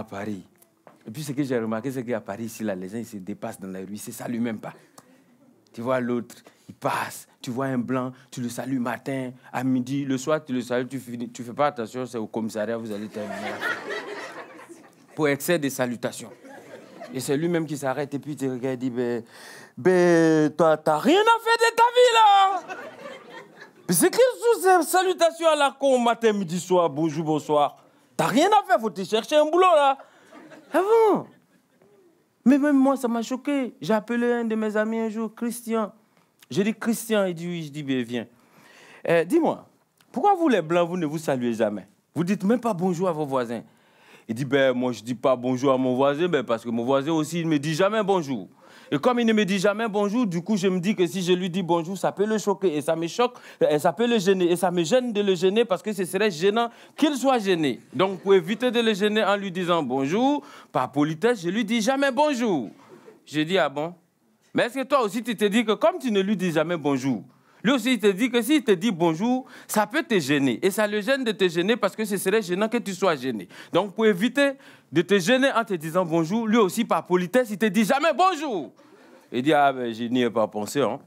à Paris. Et puis ce que j'ai remarqué, c'est qu'à Paris, ici, là, les gens ils se dépassent dans la rue, ils ne se saluent même pas. Tu vois l'autre, il passe, tu vois un blanc, tu le salues matin, à midi, le soir, tu le salues, tu ne tu fais pas attention, c'est au commissariat, vous allez terminer. Pour excès de salutations. Et c'est lui-même qui s'arrête et puis tu regardes et dit, ben, ben t'as rien à faire de ta vie là. C'est que sous ces salutations à la con, matin, midi, soir, bonjour, bonsoir. T'as rien à faire, faut te chercher un boulot là. Mais même moi, ça m'a choqué. J'ai appelé un de mes amis un jour, Christian. J'ai dit Christian, il dit oui, je dis bien, viens. Euh, dis-moi, pourquoi vous les blancs, vous ne vous saluez jamais Vous dites même pas bonjour à vos voisins. Il dit ben moi je dis pas bonjour à mon voisin, ben parce que mon voisin aussi il me dit jamais bonjour. Et comme il ne me dit jamais bonjour, du coup, je me dis que si je lui dis bonjour, ça peut le choquer et ça me choque, et ça peut le gêner. Et ça me gêne de le gêner parce que ce serait gênant qu'il soit gêné. Donc, pour éviter de le gêner en lui disant bonjour, par politesse, je lui dis jamais bonjour. Je dis, ah bon Mais est-ce que toi aussi, tu te dis que comme tu ne lui dis jamais bonjour, lui aussi, il te dit que s'il te dit bonjour, ça peut te gêner. Et ça le gêne de te gêner parce que ce serait gênant que tu sois gêné. Donc, pour éviter de te gêner en te disant bonjour, lui aussi, par politesse, il te dit jamais bonjour. Il dit, ah mais ben, je n'y ai pas pensé. Hein.